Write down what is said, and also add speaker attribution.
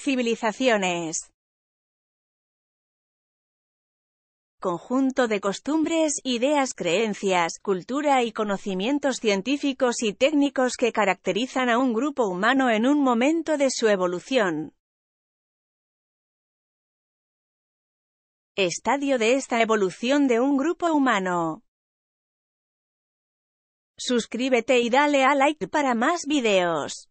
Speaker 1: Civilizaciones. Conjunto de costumbres, ideas, creencias, cultura y conocimientos científicos y técnicos que caracterizan a un grupo humano en un momento de su evolución. Estadio de esta evolución de un grupo humano. Suscríbete y dale a like para más videos.